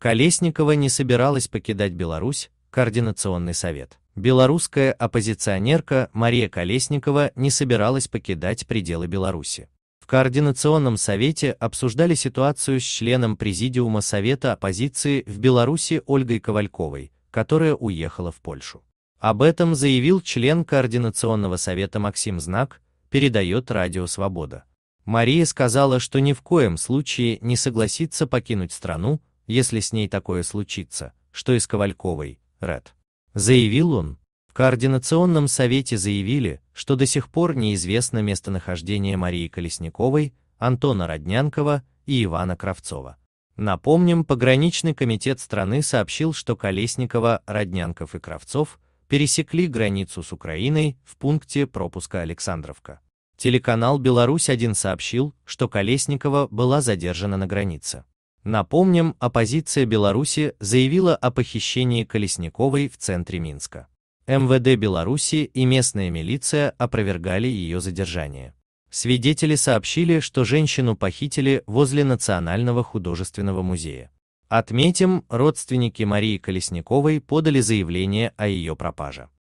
Колесникова не собиралась покидать Беларусь, Координационный совет. Белорусская оппозиционерка Мария Колесникова не собиралась покидать пределы Беларуси. В Координационном совете обсуждали ситуацию с членом Президиума Совета оппозиции в Беларуси Ольгой Ковальковой, которая уехала в Польшу. Об этом заявил член Координационного совета Максим Знак, передает Радио Свобода. Мария сказала, что ни в коем случае не согласится покинуть страну, если с ней такое случится, что и с Ковальковой, Ред. Заявил он. В Координационном совете заявили, что до сих пор неизвестно местонахождение Марии Колесниковой, Антона Роднянкова и Ивана Кравцова. Напомним, пограничный комитет страны сообщил, что Колесникова, Роднянков и Кравцов пересекли границу с Украиной в пункте пропуска Александровка. Телеканал «Беларусь-1» сообщил, что Колесникова была задержана на границе. Напомним, оппозиция Беларуси заявила о похищении Колесниковой в центре Минска. МВД Беларуси и местная милиция опровергали ее задержание. Свидетели сообщили, что женщину похитили возле Национального художественного музея. Отметим, родственники Марии Колесниковой подали заявление о ее пропаже.